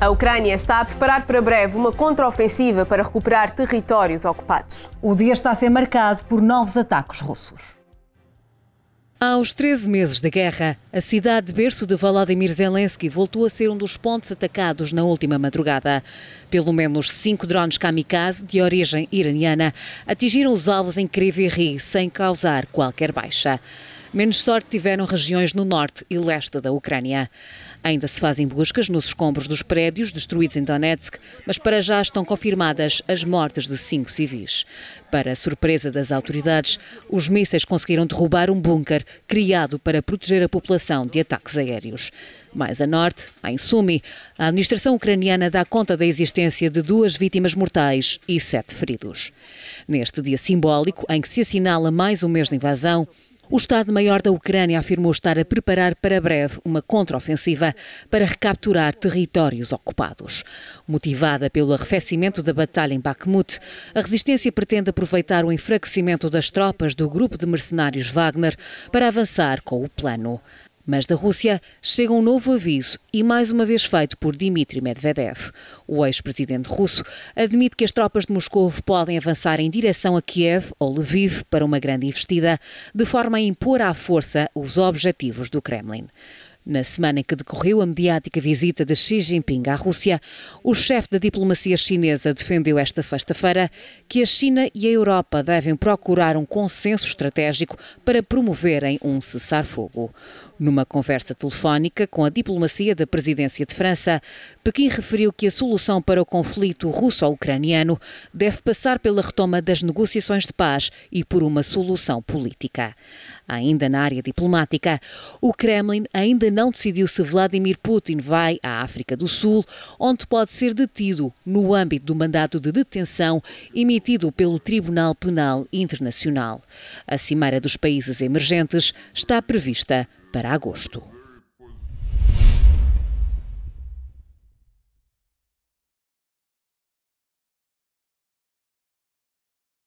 A Ucrânia está a preparar para breve uma contraofensiva para recuperar territórios ocupados. O dia está a ser marcado por novos ataques russos. Aos 13 meses da guerra, a cidade de berço de Volodymyr Zelensky voltou a ser um dos pontos atacados na última madrugada. Pelo menos cinco drones kamikaze de origem iraniana atingiram os alvos em Kryvyi sem causar qualquer baixa. Menos sorte tiveram regiões no norte e leste da Ucrânia. Ainda se fazem buscas nos escombros dos prédios destruídos em Donetsk, mas para já estão confirmadas as mortes de cinco civis. Para a surpresa das autoridades, os mísseis conseguiram derrubar um bunker criado para proteger a população de ataques aéreos. Mais a norte, em Sumi, a administração ucraniana dá conta da existência de duas vítimas mortais e sete feridos. Neste dia simbólico, em que se assinala mais um mês de invasão, o Estado-Maior da Ucrânia afirmou estar a preparar para breve uma contraofensiva para recapturar territórios ocupados. Motivada pelo arrefecimento da batalha em Bakhmut, a resistência pretende aproveitar o enfraquecimento das tropas do grupo de mercenários Wagner para avançar com o plano. Mas da Rússia chega um novo aviso e mais uma vez feito por Dmitry Medvedev. O ex-presidente russo admite que as tropas de Moscou podem avançar em direção a Kiev ou Lviv para uma grande investida, de forma a impor à força os objetivos do Kremlin. Na semana em que decorreu a mediática visita de Xi Jinping à Rússia, o chefe da diplomacia chinesa defendeu esta sexta-feira que a China e a Europa devem procurar um consenso estratégico para promoverem um cessar-fogo. Numa conversa telefónica com a diplomacia da presidência de França, Pequim referiu que a solução para o conflito russo-ucraniano deve passar pela retoma das negociações de paz e por uma solução política. Ainda na área diplomática, o Kremlin ainda não decidiu se Vladimir Putin vai à África do Sul, onde pode ser detido no âmbito do mandato de detenção emitido pelo Tribunal Penal Internacional. A Cimeira dos Países Emergentes está prevista para agosto.